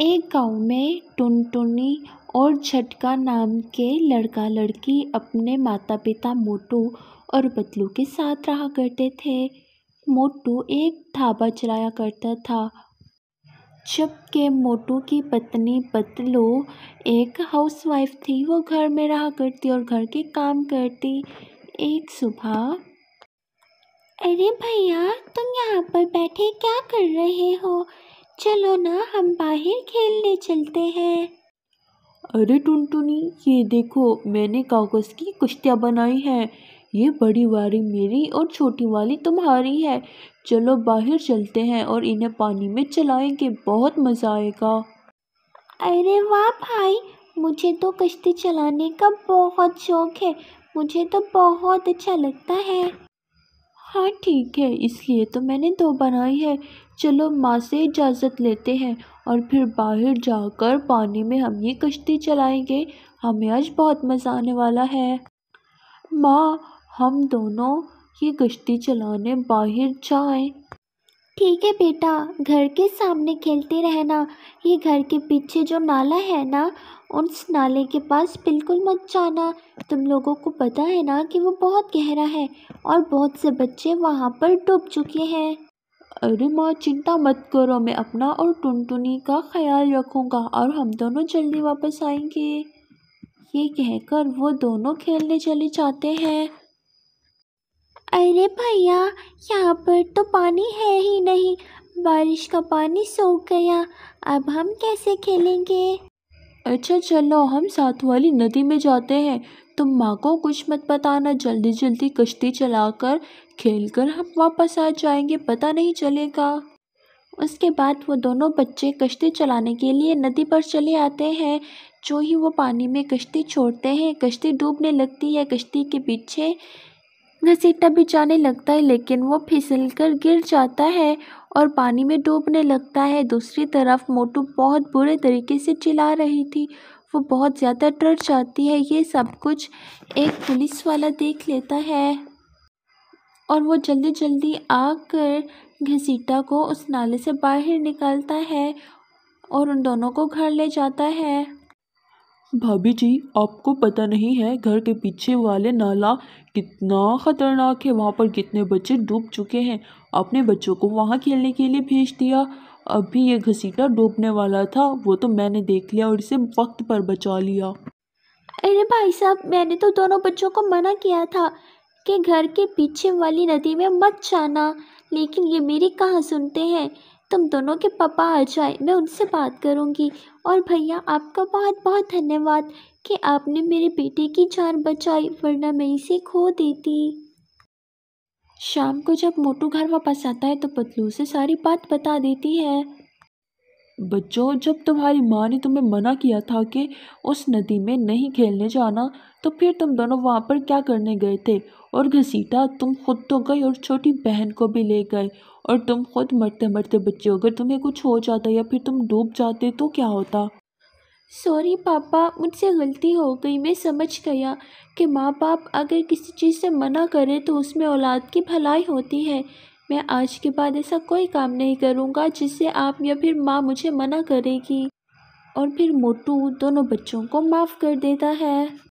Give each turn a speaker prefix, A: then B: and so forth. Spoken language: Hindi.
A: एक गांव में टुनटुनी और झटका नाम के लड़का लड़की अपने माता पिता मोटू और बतलू के साथ रहा करते थे मोटू एक ढाबा चलाया करता था जबकि मोटू की पत्नी बतलू एक हाउसवाइफ थी वो घर में रहा करती और घर के काम करती एक सुबह अरे भैया तुम यहाँ पर बैठे क्या कर रहे हो चलो ना हम बाहर खेलने चलते हैं अरे टुनटुनी ये देखो मैंने कागज़ की कुश्तियाँ बनाई हैं ये बड़ी वाली मेरी और छोटी वाली तुम्हारी है चलो बाहर चलते हैं और इन्हें पानी में चलाएंगे बहुत मज़ा आएगा अरे वाह भाई मुझे तो कश्ती चलाने का बहुत शौक है मुझे तो बहुत अच्छा लगता है हाँ ठीक है इसलिए तो मैंने दो बनाई है चलो माँ से इजाज़त लेते हैं और फिर बाहर जाकर पानी में हम ये कश्ती चलाएंगे हमें आज बहुत मज़ा आने वाला है माँ हम दोनों ये कश्ती चलाने बाहर जाएं ठीक है बेटा घर के सामने खेलते रहना ये घर के पीछे जो नाला है ना उस नाले के पास बिल्कुल मत जाना तुम लोगों को पता है ना कि वो बहुत गहरा है और बहुत से बच्चे वहाँ पर डूब चुके हैं अरे माँ चिंता मत करो मैं अपना और टुनटुनी का ख्याल रखूँगा और हम दोनों जल्दी वापस आएंगे ये कहकर वो दोनों खेलने चले जाते हैं अरे भैया यहाँ पर तो पानी है ही नहीं बारिश का पानी सूख गया अब हम कैसे खेलेंगे अच्छा चलो हम साथ वाली नदी में जाते हैं तुम माँ को कुछ मत बताना जल्दी जल्दी कश्ती चलाकर खेलकर हम वापस आ जाएंगे पता नहीं चलेगा उसके बाद वो दोनों बच्चे कश्ती चलाने के लिए नदी पर चले आते हैं जो ही वो पानी में कश्ती छोड़ते हैं कश्ती डूबने लगती है कश्ती के पीछे घसीटा भी जाने लगता है लेकिन वो फिसल कर गिर जाता है और पानी में डूबने लगता है दूसरी तरफ मोटू बहुत बुरे तरीके से चिल्ला रही थी वो बहुत ज़्यादा डर जाती है ये सब कुछ एक पुलिस वाला देख लेता है और वो जल्दी जल्दी आकर घसीटा को उस नाले से बाहर निकालता है और उन दोनों को घर ले जाता है
B: भाभी जी आपको पता नहीं है घर के पीछे वाले नाला कितना खतरनाक है वहाँ पर कितने बच्चे डूब चुके हैं आपने बच्चों को वहाँ खेलने के लिए भेज दिया अभी ये घसीटा डूबने वाला था वो तो मैंने देख लिया और इसे वक्त पर बचा लिया
A: अरे भाई साहब मैंने तो दोनों बच्चों को मना किया था कि घर के पीछे वाली नदी में मत जाना लेकिन ये मेरी कहाँ सुनते हैं तुम दोनों के पापा आ जाए मैं उनसे बात करूँगी और भैया आपका बहुत बहुत धन्यवाद कि आपने मेरे बेटे की जान बचाई वरना मैं इसे खो देती शाम को जब मोटू घर वापस आता है तो पतलू से सारी बात बता देती है
B: बच्चों जब तुम्हारी माँ ने तुम्हें मना किया था कि उस नदी में नहीं खेलने जाना तो फिर तुम दोनों वहाँ पर क्या करने गए थे और घसीटा तुम खुद तो गई और छोटी बहन को भी ले गए और तुम खुद मरते मरते बच्चे अगर तुम्हें कुछ हो जाता या फिर तुम डूब जाते तो क्या होता
A: सॉरी पापा मुझसे गलती हो गई मैं समझ गया कि माँ बाप अगर किसी चीज़ से मना करें तो उसमें औलाद की भलाई होती है मैं आज के बाद ऐसा कोई काम नहीं करूँगा जिससे आप या फिर माँ मुझे मना करेगी और फिर मोटू दोनों बच्चों को माफ़ कर देता है